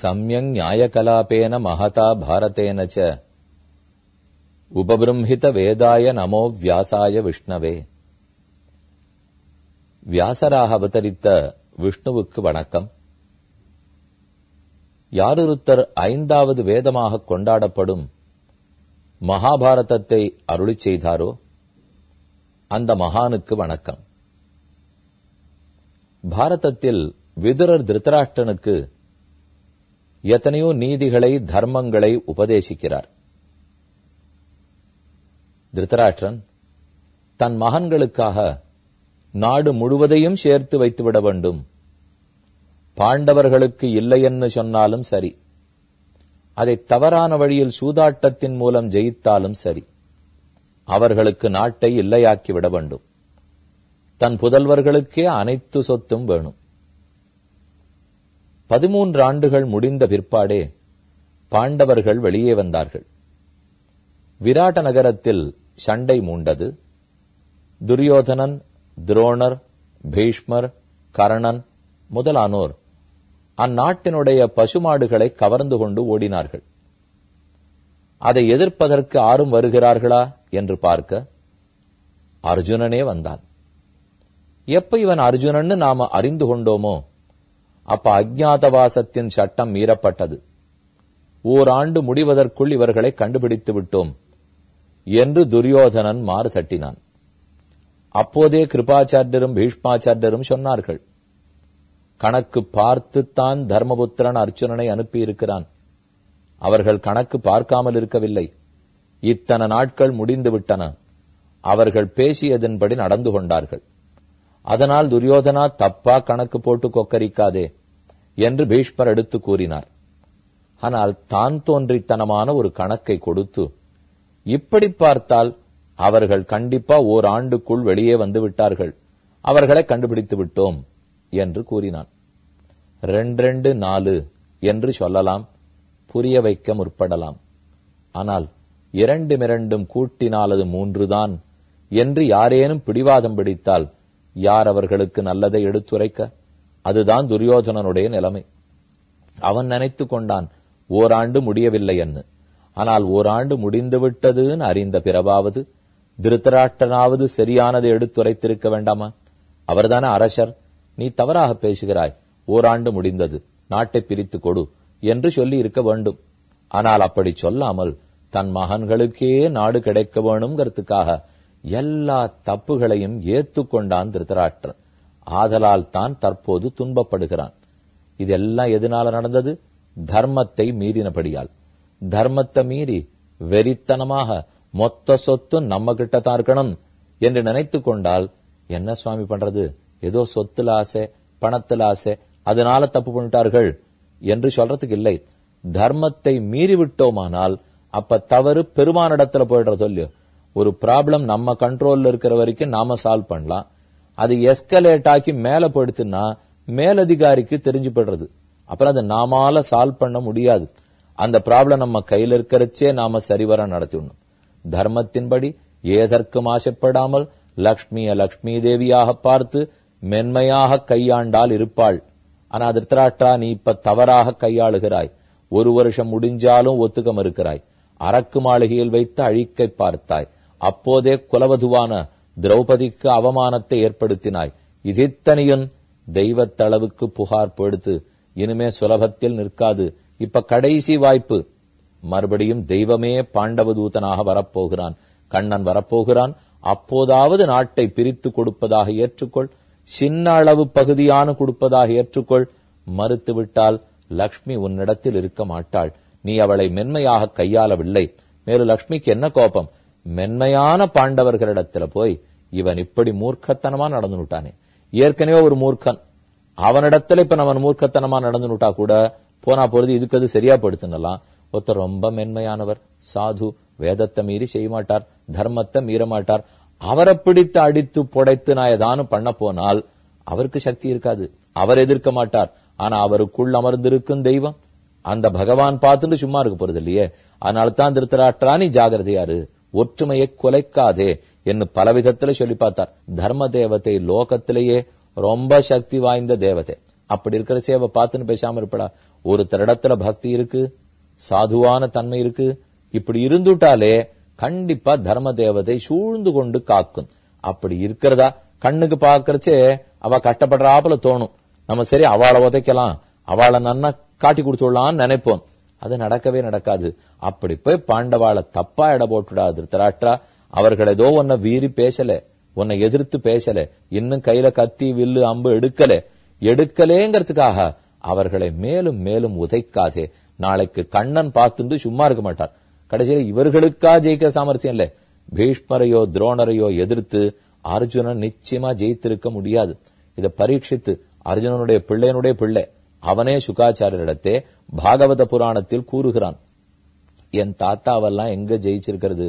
சமயங் நியாயகலாபேன மகதா பாரதேனச்ச ச உபபிரம்ஹித வேதாய நமோ வியாசாய விஷ்ணவே வியாசராக அவதரித்த விஷ்ணுவுக்கு வணக்கம் யாருருத்தர் ஐந்தாவது வேதமாக கொண்டாடப்படும் மகாபாரதத்தை அருளி செய்தாரோ அந்த மகானுக்கு வணக்கம் பாரதத்தில் விதுரர் திருத்தராஷ்டனுக்கு எத்தனையோ நீதிகளை தர்மங்களை உபதேசிக்கிறார் திருத்தராஷ்டிரன் தன் மகன்களுக்காக நாடு முழுவதையும் சேர்த்து வைத்துவிட வேண்டும் பாண்டவர்களுக்கு இல்லையென்னு சொன்னாலும் சரி அதை தவறான வழியில் சூதாட்டத்தின் மூலம் ஜெயித்தாலும் சரி அவர்களுக்கு நாட்டை இல்லையாக்கி விட வேண்டும் தன் புதல்வர்களுக்கே அனைத்து சொத்தும் வேணும் பதிமூன்று ஆண்டுகள் முடிந்த பிற்பாடே பாண்டவர்கள் வெளியே வந்தார்கள் விராட்ட நகரத்தில் சண்டை மூண்டது துரியோதனன் துரோணர் பீஷ்மர் கரணன் முதலானோர் அந்நாட்டினுடைய பசுமாடுகளை கவர்ந்து கொண்டு ஓடினார்கள் அதை எதிர்ப்பதற்கு ஆறும் வருகிறார்களா என்று பார்க்க அர்ஜுனனே வந்தான் எப்ப இவன் அர்ஜுனன்னு நாம அறிந்து கொண்டோமோ அப்ப அஜாதவாசத்தின் சட்டம் மீறப்பட்டது ஓராண்டு முடிவதற்குள் இவர்களை கண்டுபிடித்து விட்டோம் என்று துரியோதனன் மாறு தட்டினான் அப்போதே கிருபாச்சாரியரும் பீஷ்மாச்சாரியரும் சொன்னார்கள் கணக்கு பார்த்துத்தான் தர்மபுத்திரன் அர்ஜுனனை அனுப்பியிருக்கிறான் அவர்கள் கணக்கு பார்க்காமல் இருக்கவில்லை இத்தனை நாட்கள் முடிந்துவிட்டன அவர்கள் பேசியதன்படி நடந்து கொண்டார்கள் அதனால் துரியோதனா தப்பா கணக்கு போட்டு கொக்கரிக்காதே என்று பீஷ்மர் எடுத்து கூறினார் ஆனால் தான் தோன்றித்தனமான ஒரு கணக்கை கொடுத்து இப்படி பார்த்தால் அவர்கள் கண்டிப்பா ஓராண்டுக்குள் வெளியே வந்து விட்டார்கள் அவர்களை கண்டுபிடித்து விட்டோம் என்று கூறினான் ரெண்டு நாலு என்று சொல்லலாம் புரிய வைக்க முற்படலாம் ஆனால் இரண்டு மிரண்டும் கூட்டினாலது மூன்றுதான் என்று யாரேனும் பிடிவாதம் பிடித்தால் யார் அவர்களுக்கு நல்லதை எடுத்துரைக்க அதுதான் துரியோதனனுடைய நிலைமை அவன் நினைத்து கொண்டான் ஓராண்டு முடியவில்லை என்று ஆனால் ஓராண்டு முடிந்துவிட்டதுன்னு அறிந்த பிறவாவது திருத்தராட்டனாவது சரியானது எடுத்துரைத்திருக்க வேண்டாமா அவர்தான அரசர் நீ தவறாக பேசுகிறாய் ஓராண்டு முடிந்தது நாட்டை பிரித்து கொடு என்று சொல்லி இருக்க வேண்டும் ஆனால் அப்படி சொல்லாமல் தன் மகன்களுக்கே நாடு கிடைக்க வேணுங்கிறதுக்காக எல்லா தப்புகளையும் ஏத்துக்கொண்டான் திருத்தராட்டன் ஆதலால் தான் தற்போது துன்பப்படுகிறான் இதெல்லாம் எதனால நடந்தது தர்மத்தை மீறினபடியால் தர்மத்தை மீறி வெறித்தனமாக மொத்த சொத்து நம்ம கிட்ட தான் இருக்கணும் என்று நினைத்து கொண்டால் என்ன சுவாமி பண்றது ஏதோ சொத்துல ஆசை பணத்துல ஆசை அதனால தப்பு பண்ணிட்டார்கள் என்று சொல்றதுக்கு இல்லை தர்மத்தை மீறி விட்டோமானால் அப்ப தவறு பெருமானிடத்துல போயிடுறதோ இல்லையோ ஒரு ப்ராப்ளம் நம்ம கண்ட்ரோல்ல இருக்கிற வரைக்கும் நாம சால்வ் பண்ணலாம் அது எஸ்கலேட் ஆக்கி மேல போயிடுத்துன்னா மேலதிகாரிக்கு தெரிஞ்சு அப்புறம் அதை நாமால சால்வ் பண்ண முடியாது அந்த ப்ராப்ளம் நம்ம கையில இருக்கிறச்சே நாம சரிவர நடத்திடணும் தர்மத்தின்படி ஏதற்கும் ஆசைப்படாமல் லக்ஷ்மிய லக்ஷ்மி தேவியாக பார்த்து மென்மையாக கையாண்டால் இருப்பாள் ஆனா திருத்தராட்டா நீ இப்ப தவறாக கையாளுகிறாய் ஒரு வருஷம் முடிஞ்சாலும் ஒத்துக்கம் இருக்கிறாய் அரக்கு மாளிகையில் வைத்து அழிக்கை பார்த்தாய் அப்போதே குலவதுவான திரௌபதிக்கு அவமானத்தை ஏற்படுத்தினாய் இதித்தனையும் தெய்வத்தளவுக்கு புகார் போடுத்து இனிமே சுலபத்தில் நிற்காது இப்ப கடைசி வாய்ப்பு மறுபடியும் தெய்வமே தூதனாக வரப்போகிறான் கண்ணன் வரப்போகிறான் அப்போதாவது நாட்டை பிரித்து கொடுப்பதாக ஏற்றுக்கொள் சின்ன அளவு பகுதியான கொடுப்பதாக ஏற்றுக்கொள் மறுத்துவிட்டால் லக்ஷ்மி உன்னிடத்தில் இருக்க மாட்டாள் நீ அவளை மென்மையாக கையாளவில்லை மேலும் லக்ஷ்மிக்கு என்ன கோபம் மென்மையான பாண்டவர்களிடத்துல போய் இவன் இப்படி மூர்க்கத்தனமா விட்டானே ஏற்கனவே ஒரு மூர்க்கன் அவனிடத்துல இப்ப நம்ம மூர்க்கத்தனமா விட்டா கூட போனா பொழுது இதுக்கு அது சரியா படுத்துனலாம் ஒருத்தர் ரொம்ப மென்மையானவர் சாது வேதத்தை மீறி செய்ய மாட்டார் தர்மத்தை மீற மாட்டார் அவரை பிடித்து அடித்து புடைத்து நான் ஏதானும் பண்ண போனால் அவருக்கு சக்தி இருக்காது அவர் எதிர்க்க மாட்டார் ஆனா அவருக்குள் அமர்ந்திருக்கும் தெய்வம் அந்த பகவான் பார்த்துட்டு சும்மா இருக்க போறது இல்லையே அதனால தான் திருத்தராட்டானி ஜாகிரதையாரு ஒற்றுமையை குலைக்காதே என்று பலவிதத்துல சொல்லி பார்த்தார் தர்ம தேவத்தை லோகத்திலேயே ரொம்ப சக்தி வாய்ந்த தேவதை அப்படி இருக்கிற சேவை பார்த்துன்னு பேசாம இருப்படா ஒரு திருடத்துல பக்தி இருக்கு சாதுவான தன்மை இருக்கு இப்படி இருந்துட்டாலே கண்டிப்பா தர்ம தேவதை சூழ்ந்து கொண்டு காக்கும் அப்படி இருக்கிறதா கண்ணுக்கு பாக்குறச்சே அவ கட்டப்படுறாப்புல தோணும் நம்ம சரி அவளை உதைக்கலாம் அவளை நன்னா காட்டி கொடுத்துடலாம்னு நினைப்போம் அது நடக்கவே நடக்காது அப்படி போய் பாண்டவாளை தப்பா இட போட்டுடா திருத்தராட்டா அவர்கள் ஏதோ உன்னை வீறி பேசல உன்னை எதிர்த்து பேசல இன்னும் கையில கத்தி வில்லு அம்பு எடுக்கல எடுக்கலேங்கிறதுக்காக அவர்களை மேலும் மேலும் உதைக்காதே நாளைக்கு கண்ணன் பார்த்துட்டு சும்மா இருக்க மாட்டார் கடைசியில் இவர்களுக்கா ஜெயிக்கிற சாமர்த்தியம் இல்ல பீஷ்மரையோ துரோணரையோ எதிர்த்து அர்ஜுனன் நிச்சயமா ஜெயித்திருக்க முடியாது இதை பரீட்சித்து அர்ஜுனனுடைய பிள்ளையனுடைய பிள்ளை அவனே சுகாச்சாரியரிடத்தே பாகவத புராணத்தில் கூறுகிறான் என் தாத்தாவெல்லாம் எங்க ஜெயிச்சிருக்கிறது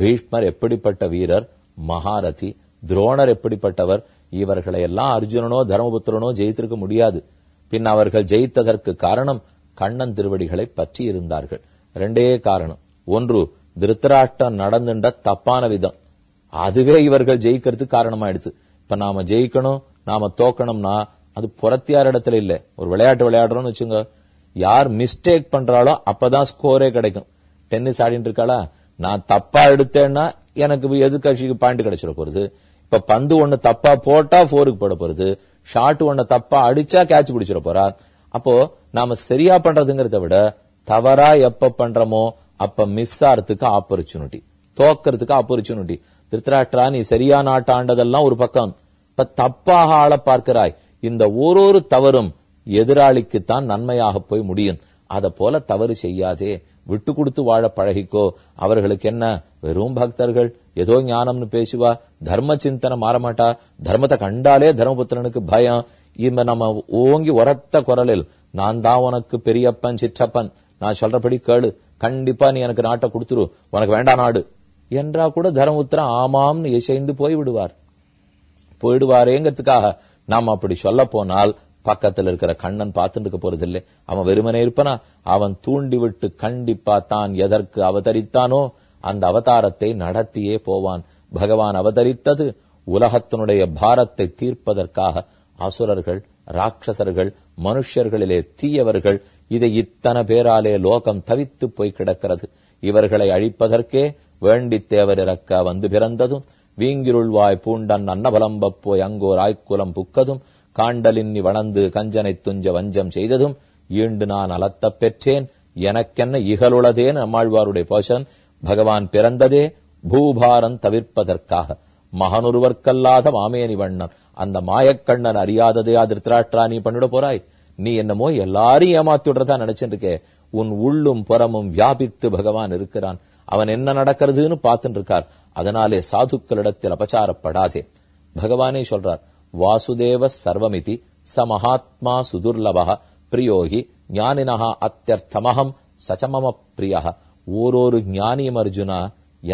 பீஷ்மர் எப்படிப்பட்ட வீரர் மகாரதி துரோணர் எப்படிப்பட்டவர் இவர்களை எல்லாம் அர்ஜுனனோ தர்மபுத்திரனோ ஜெயித்திருக்க முடியாது பின் அவர்கள் ஜெயித்ததற்கு காரணம் கண்ணன் திருவடிகளை பற்றி இருந்தார்கள் ரெண்டே காரணம் ஒன்று திருத்தராஷ்டம் நடந்துட தப்பான விதம் அதுவே இவர்கள் ஜெயிக்கிறதுக்கு காரணமாயிடுச்சு இப்ப நாம ஜெயிக்கணும் நாம தோக்கணும்னா அது புறத்தியார் இடத்துல இல்ல ஒரு விளையாட்டு விளையாடுறோம்னு வச்சுங்க யார் மிஸ்டேக் பண்றாலோ அப்பதான் ஸ்கோரே கிடைக்கும் டென்னிஸ் ஆடிட்டு இருக்காளா நான் தப்பா எடுத்தேன்னா எனக்கு எதிர்கட்சிக்கு பாயிண்ட் கிடைச்சிட போறது இப்ப பந்து ஒண்ணு தப்பா போட்டா போருக்கு போட போறது ஷாட் ஒண்ணு தப்பா அடிச்சா கேட்ச் பிடிச்சிட போறா அப்போ நாம சரியா பண்றதுங்கிறத விட தவறா எப்ப பண்றோமோ அப்ப மிஸ் ஆறதுக்கு ஆப்பர்ச்சுனிட்டி தோக்கிறதுக்கு ஆப்பர்ச்சுனிட்டி திருத்தராட்டா நீ சரியான நாட்டாண்டதெல்லாம் ஒரு பக்கம் இப்ப தப்பாக ஆள பார்க்கிறாய் இந்த ஓரொரு தவறும் எதிராளிக்குத்தான் நன்மையாக போய் முடியும் அத போல தவறு செய்யாதே விட்டு கொடுத்து வாழ பழகிக்கோ அவர்களுக்கு என்ன வெறும் பக்தர்கள் ஏதோ ஞானம்னு பேசுவா தர்ம சிந்தனை மாறமாட்டா தர்மத்தை கண்டாலே தர்மபுத்திரனுக்கு பயம் இவன் நம்ம ஓங்கி உரத்த குரலில் நான் தான் உனக்கு பெரியப்பன் சிற்றப்பன் நான் சொல்றபடி கேளு கண்டிப்பா நீ எனக்கு நாட்டை கொடுத்துரு உனக்கு வேண்டாம் நாடு என்றா கூட தர்மபுத்திரன் ஆமாம்னு இசைந்து போய் விடுவார் போயிடுவாரேங்கிறதுக்காக நாம் அப்படி சொல்ல போனால் பக்கத்தில் இருக்கிற கண்ணன் பார்த்துட்டு இருக்க போறது இல்லை அவன் வெறுமனே இருப்பனா அவன் தூண்டிவிட்டு கண்டிப்பா தான் எதற்கு அவதரித்தானோ அந்த அவதாரத்தை நடத்தியே போவான் பகவான் அவதரித்தது உலகத்தினுடைய பாரத்தை தீர்ப்பதற்காக அசுரர்கள் ராட்சசர்கள் மனுஷர்களிலே தீயவர்கள் இதை இத்தனை பேராலே லோகம் தவித்து போய் கிடக்கிறது இவர்களை அழிப்பதற்கே தேவர் இறக்க வந்து பிறந்ததும் வீங்கிருள்வாய் பூண்டன் அன்னபலம்பப்போய் அங்கோர் ஆய்க்குலம் புக்கதும் காண்டலின்னி வளர்ந்து கஞ்சனைத் துஞ்ச வஞ்சம் செய்ததும் ஈண்டு நான் அலத்தப் பெற்றேன் எனக்கென்ன இகலுளதேன் அம்மாழ்வாருடைய போஷன் பகவான் பிறந்ததே பூபாரன் தவிர்ப்பதற்காக மகனொருவர்க்கல்லாத மாமேனி வண்ணன் அந்த மாயக்கண்ணன் அறியாததே திருத்திராட்டா நீ பண்ணிட போறாய் நீ என்னமோ எல்லாரையும் ஏமாத்தி விடுறதா நினைச்சிருக்கே உன் உள்ளும் புறமும் வியாபித்து பகவான் இருக்கிறான் அவன் என்ன நடக்கிறதுன்னு பார்த்துட்டு இருக்கார் அதனாலே சாதுக்களிடத்தில் அபச்சாரப்படாதே பகவானே சொல்றார் வாசுதேவ சர்வமிதி ச மகாத்மா சுதுர்லபக பிரியோகி ஞானினஹா அத்தியர்த்தமகம் சச்சமம பிரியா ஓரொரு ஞானியம் அர்ஜுனா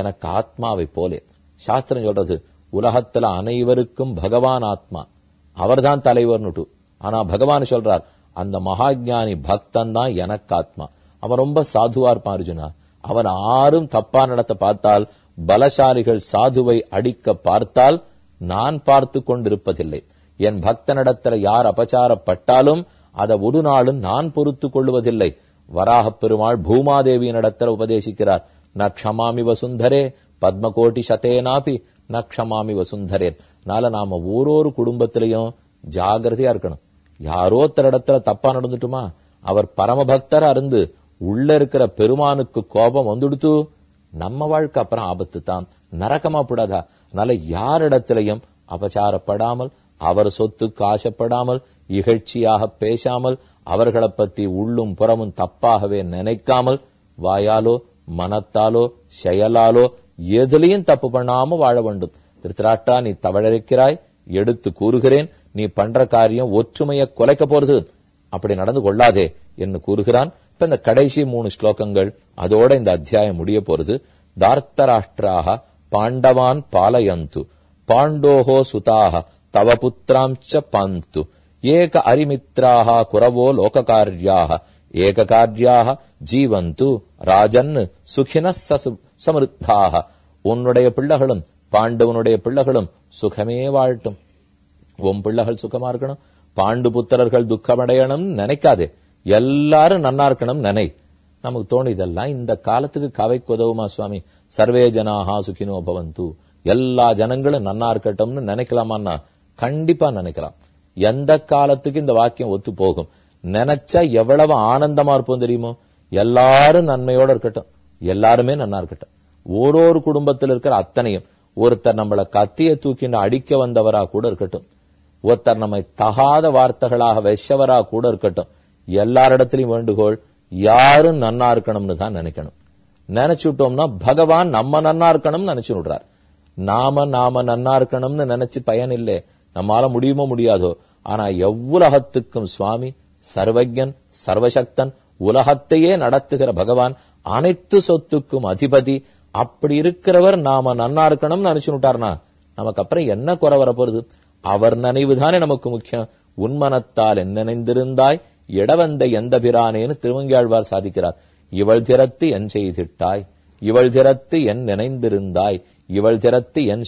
எனக்கு ஆத்மாவை போலே சாஸ்திரம் சொல்றது உலகத்துல அனைவருக்கும் பகவான் ஆத்மா அவர்தான் தலைவர்னுட்டு ஆனா பகவான் சொல்றார் அந்த மகாஜானி பக்தன் தான் எனக்கு ஆத்மா அவன் ரொம்ப சாதுவா இருப்பான் அர்ஜுனா அவன் ஆறும் தப்பா நடத்த பார்த்தால் பலசாலிகள் சாதுவை அடிக்க பார்த்தால் நான் பார்த்து கொண்டிருப்பதில்லை என் பக்த பக்தனிடத்துல யார் அபச்சாரப்பட்டாலும் அதை ஒரு நாளும் நான் பொறுத்து கொள்வதில்லை வராகப் பெருமாள் பூமாதேவி பூமாதேவியினிடத்தில் உபதேசிக்கிறார் ந க்ஷமாமி வசுந்தரே பத்மகோட்டி சதேனாபி ந க்ஷமாமி வசுந்தரே அதனால நாம ஒரு குடும்பத்திலையும் ஜாகிரதையா இருக்கணும் யாரோ இடத்துல தப்பா நடந்துட்டுமா அவர் பரமபக்தர் இருந்து உள்ள இருக்கிற பெருமானுக்கு கோபம் வந்துடுத்து நம்ம வாழ்க்கை அப்புறம் ஆபத்து தான் நரக்கமா போடாதா அதனால யாரிடத்திலையும் அபச்சாரப்படாமல் அவர் சொத்துக்கு ஆசைப்படாமல் இகழ்ச்சியாக பேசாமல் அவர்களை பத்தி உள்ளும் புறமும் தப்பாகவே நினைக்காமல் வாயாலோ மனத்தாலோ செயலாலோ எதுலையும் தப்பு பண்ணாம வாழ வேண்டும் திருத்திராட்டா நீ தவழறிக்கிறாய் எடுத்து கூறுகிறேன் நீ பண்ற காரியம் ஒற்றுமையை குலைக்க போறது அப்படி நடந்து கொள்ளாதே என்று கூறுகிறான் இப்ப இந்த கடைசி மூணு ஸ்லோகங்கள் அதோட இந்த அத்தியாயம் முடிய போறது தார்த்தராஷ்டிராக பாண்டவான் பாலயந்து பாண்டோஹோ சுதாக தவ புத்திராஞ்ச பந்து ஏக அரிமித்ராக குரவோ லோக காரியாக ஏக காரியாக ஜீவந்து ராஜன் சுகின சமிருத்தாக உன்னுடைய பிள்ளைகளும் பாண்டவனுடைய பிள்ளைகளும் சுகமே வாழட்டும் உன் பிள்ளைகள் சுகமா இருக்கணும் பாண்டு புத்திரர்கள் துக்கமடையணும் நினைக்காதே எல்லாரும் நன்னா இருக்கணும் நினை நமக்கு தோணுதெல்லாம் இந்த காலத்துக்கு கவைக்கு உதவுமா சுவாமி சர்வே ஜனாஹா சுகினோ பவந்து எல்லா ஜனங்களும் நன்னா இருக்கட்டும்னு நினைக்கலாமான்னா கண்டிப்பா நினைக்கலாம் எந்த காலத்துக்கு இந்த வாக்கியம் ஒத்து போகும் நினைச்சா எவ்வளவு ஆனந்தமா இருப்போம் தெரியுமோ எல்லாரும் நன்மையோட இருக்கட்டும் எல்லாருமே நன்னா இருக்கட்டும் ஒரு ஒரு குடும்பத்தில் இருக்கிற அத்தனையும் ஒருத்தர் நம்மளை கத்திய தூக்கின்னு அடிக்க வந்தவரா கூட இருக்கட்டும் ஒருத்தர் நம்மை தகாத வார்த்தைகளாக வைஷவரா கூட இருக்கட்டும் எல்லாரிடத்திலையும் வேண்டுகோள் யாரும் நன்னா இருக்கணும்னு தான் நினைக்கணும் நினைச்சுட்டோம்னா பகவான் நம்ம நன்னா இருக்கணும்னு நினைச்சு விடுறார் நாம நாம நன்னா இருக்கணும்னு நினைச்சு பயன் இல்லை நம்மால முடியுமோ முடியாதோ ஆனா எவ்வுலகத்துக்கும் சுவாமி சர்வஜன் சர்வசக்தன் உலகத்தையே நடத்துகிற பகவான் அனைத்து சொத்துக்கும் அதிபதி அப்படி இருக்கிறவர் நாம நன்னா இருக்கணும்னு விட்டார்னா நமக்கு அப்புறம் என்ன குறை வர போறது அவர் நினைவுதானே நமக்கு முக்கியம் உன்மனத்தால் என்ன நினைந்திருந்தாய் இடவந்த எந்த பிரானேன்னு திருவங்கியாழ்வார் சாதிக்கிறார் இவள் திறத்து என் செய்திட்டாய் இவள் திறத்து என் நினைந்திருந்தாய் இவள் திறத்து என்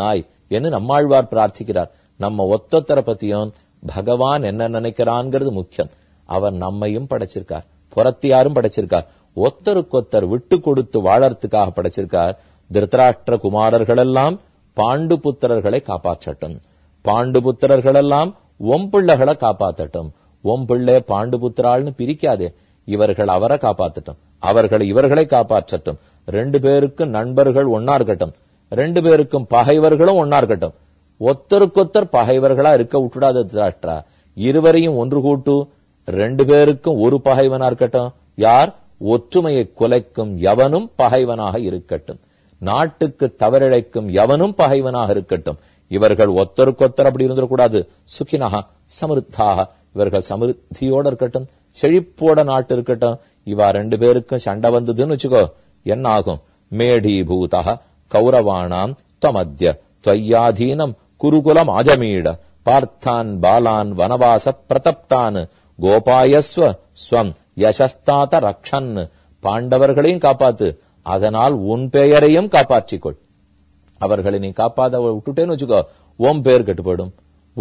நாய் என்று நம்மாழ்வார் பிரார்த்திக்கிறார் நம்ம ஒத்தொத்தரை பத்தியும் பகவான் என்ன நினைக்கிறான்ங்கிறது முக்கியம் அவர் நம்மையும் படைச்சிருக்கார் புறத்தியாரும் படைச்சிருக்கார் ஒத்தருக்கொத்தர் விட்டு கொடுத்து வாழறதுக்காக படைச்சிருக்கார் திருத்தராஷ்டிர குமாரர்களெல்லாம் பாண்டு புத்திரர்களை காப்பாற்றட்டும் பாண்டு புத்திரர்களெல்லாம் ஒம் பிள்ளைகளை காப்பாத்தட்டும் ஒம் பிள்ளை பாண்டு புத்திராள்னு பிரிக்காதே இவர்கள் அவரை காப்பாத்தட்டும் அவர்கள் இவர்களை காப்பாற்றட்டும் ரெண்டு பேருக்கும் நண்பர்கள் ஒன்னா இருக்கட்டும் ரெண்டு பேருக்கும் பகைவர்களும் ஒன்னா இருக்கட்டும் ஒத்தருக்கொத்தர் பகைவர்களா இருக்க விட்டுடாதா இருவரையும் ஒன்று கூட்டு ரெண்டு பேருக்கும் ஒரு பகைவனா இருக்கட்டும் யார் ஒற்றுமையை குலைக்கும் எவனும் பகைவனாக இருக்கட்டும் நாட்டுக்கு தவறிழைக்கும் எவனும் பகைவனாக இருக்கட்டும் இவர்கள் ஒத்தருக்கொத்தர் அப்படி இருந்துடக்கூடாது சுக்கினாக சமிருத்தாக இவர்கள் சமிருத்தியோட இருக்கட்டும் செழிப்போட நாட்டு இருக்கட்டும் இவா ரெண்டு பேருக்கும் சண்டை வந்ததுன்னு வச்சுக்கோ என்ன ஆகும் மேடீபூதா கௌரவானாம் தமத்திய துவையாதீனம் குருகுலம் அஜமீட பார்த்தான் பாலான் வனவாச பிரதப்தான் கோபாயஸ்வ ஸ்வம் யசஸ்தாத ரக்ஷன் பாண்டவர்களையும் காப்பாத்து அதனால் உன் பெயரையும் காப்பாற்றிக்கொள் அவர்களை நீ காப்பாத விட்டுட்டேன்னு வச்சுக்கோ ஓம் பேர் கெட்டுப்படும்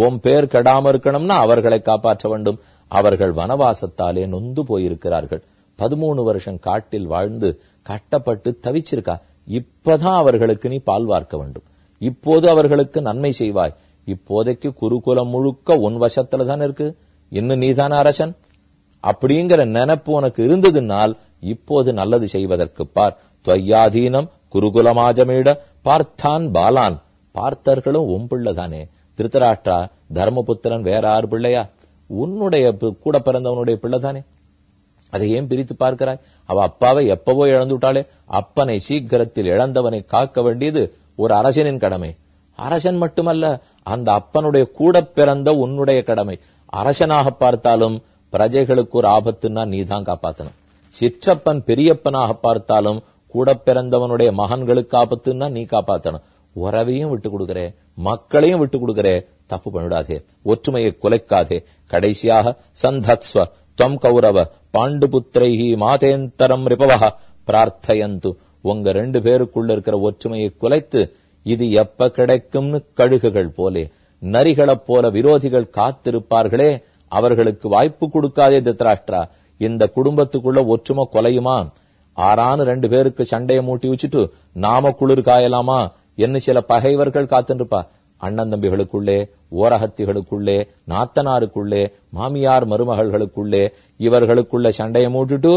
ஓம் பேர் கெடாம இருக்கணும்னா அவர்களை காப்பாற்ற வேண்டும் அவர்கள் வனவாசத்தாலே நொந்து போயிருக்கிறார்கள் பதிமூணு வருஷம் காட்டில் வாழ்ந்து கட்டப்பட்டு தவிச்சிருக்கா இப்பதான் அவர்களுக்கு நீ பால் வார்க்க வேண்டும் இப்போது அவர்களுக்கு நன்மை செய்வாய் இப்போதைக்கு குருகுலம் முழுக்க உன் வசத்துல தான் இருக்கு இன்னும் நீதான அரசன் அப்படிங்கிற நினைப்பு உனக்கு இருந்ததுனால் இப்போது நல்லது செய்வதற்கு பார் துவையாதீனம் குருகுலமாஜமீட பார்த்தான் பாலான் பார்த்தர்களும் உன் பிள்ளைதானே திருத்தராஷ்டிரா தர்மபுத்திரன் வேற ஆறு பிள்ளையா உன்னுடைய கூட பிறந்தவனுடைய பிள்ளைதானே அதை ஏன் பிரித்து பார்க்கிறாய் அவ அப்பாவை எப்பவோ இழந்து விட்டாளே அப்பனை சீக்கிரத்தில் இழந்தவனை காக்க வேண்டியது ஒரு அரசனின் கடமை அரசன் மட்டுமல்ல அந்த அப்பனுடைய கூட பிறந்த உன்னுடைய கடமை அரசனாக பார்த்தாலும் பிரஜைகளுக்கு ஒரு ஆபத்துன்னா நீ தான் காப்பாத்தணும் சிற்றப்பன் பெரியப்பனாக பார்த்தாலும் கூட பிறந்தவனுடைய மகன்களுக்கு ஆபத்துன்னா நீ காப்பாத்தணும் உறவையும் விட்டு கொடுக்கிற மக்களையும் விட்டு கொடுக்கிற தப்பு பண்ணிடாதே ஒற்றுமையை குலைக்காதே கடைசியாக சந்தத்ஸ்வ துவம் கௌரவ பாண்டு புத்திரைஹி மாதேந்தரம் ரிபவஹ பிரார்த்தையந்து உங்க ரெண்டு பேருக்குள்ள இருக்கிற ஒற்றுமையை குலைத்து இது எப்ப கிடைக்கும்னு கழுகுகள் போலே நரிகளைப் போல விரோதிகள் காத்திருப்பார்களே அவர்களுக்கு வாய்ப்பு கொடுக்காதே திருத்தராஷ்டிரா இந்த குடும்பத்துக்குள்ள ஒற்றுமை கொலையுமா ஆறானு ரெண்டு பேருக்கு சண்டையை மூட்டி வச்சுட்டு நாம குளிர் காயலாமா என்ன சில பகைவர்கள் காத்துருப்பா அண்ணன் தம்பிகளுக்குள்ளே ஓரகத்திகளுக்குள்ளே நாத்தனாருக்குள்ளே மாமியார் மருமகள்களுக்குள்ளே இவர்களுக்குள்ள சண்டையை மூட்டுட்டு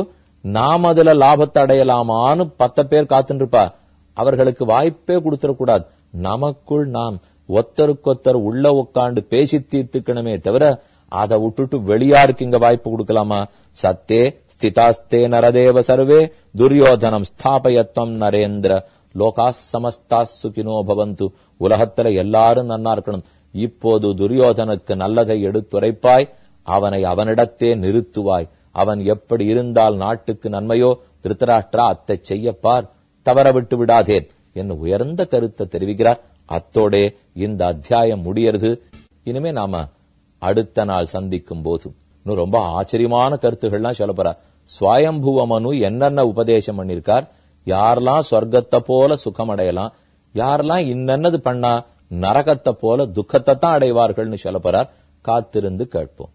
நாம் அதுல லாபத்தை அடையலாமான்னு பத்த பேர் காத்துருப்பா அவர்களுக்கு வாய்ப்பே கொடுத்துடக்கூடாது நமக்குள் நாம் ஒத்தருக்கொத்தர் உள்ள உட்காந்து பேசி தீர்த்துக்கணுமே தவிர அதை விட்டுட்டு வெளியாருக்கு இங்க வாய்ப்பு கொடுக்கலாமா சத்தே ஸ்திதாஸ்தே நரதேவ சர்வே துரியோதனம் ஸ்தாபயத்வம் நரேந்திர லோகா சமஸ்தா சுகினோ பவந்து உலகத்துல எல்லாரும் நன்னா இருக்கணும் இப்போது துரியோதனுக்கு நல்லதை எடுத்துரைப்பாய் அவனை அவனிடத்தே நிறுத்துவாய் அவன் எப்படி இருந்தால் நாட்டுக்கு நன்மையோ திருத்தராஷ்டிரா அத்தை செய்யப்பார் தவற விட்டு விடாதே என்று உயர்ந்த கருத்தை தெரிவிக்கிறார் அத்தோடே இந்த அத்தியாயம் முடியறது இனிமே நாம அடுத்த நாள் சந்திக்கும் போது இன்னும் ரொம்ப ஆச்சரியமான கருத்துகள்லாம் சொல்ல போறார் மனு என்னென்ன உபதேசம் பண்ணிருக்கார் யாரெல்லாம் சொர்க்கத்தை போல சுகம் அடையலாம் யாரெல்லாம் இன்னது பண்ணா நரகத்தை போல துக்கத்தை தான் அடைவார்கள்னு சொல்ல போறார் காத்திருந்து கேட்போம்